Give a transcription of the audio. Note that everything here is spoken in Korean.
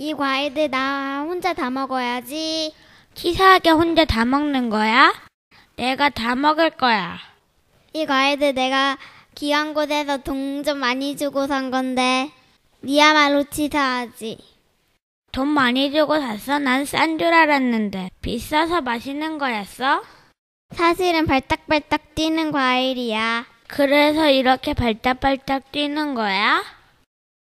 이 과일들 나 혼자 다 먹어야지. 치사하게 혼자 다 먹는 거야? 내가 다 먹을 거야. 이 과일들 내가 귀한 곳에서 돈 좀 많이 주고 산 건데 니야말로 치사하지. 돈 많이 주고 샀어? 난 싼 줄 알았는데 비싸서 맛있는 거였어? 사실은 발딱발딱 뛰는 과일이야. 그래서 이렇게 발딱발딱 뛰는 거야?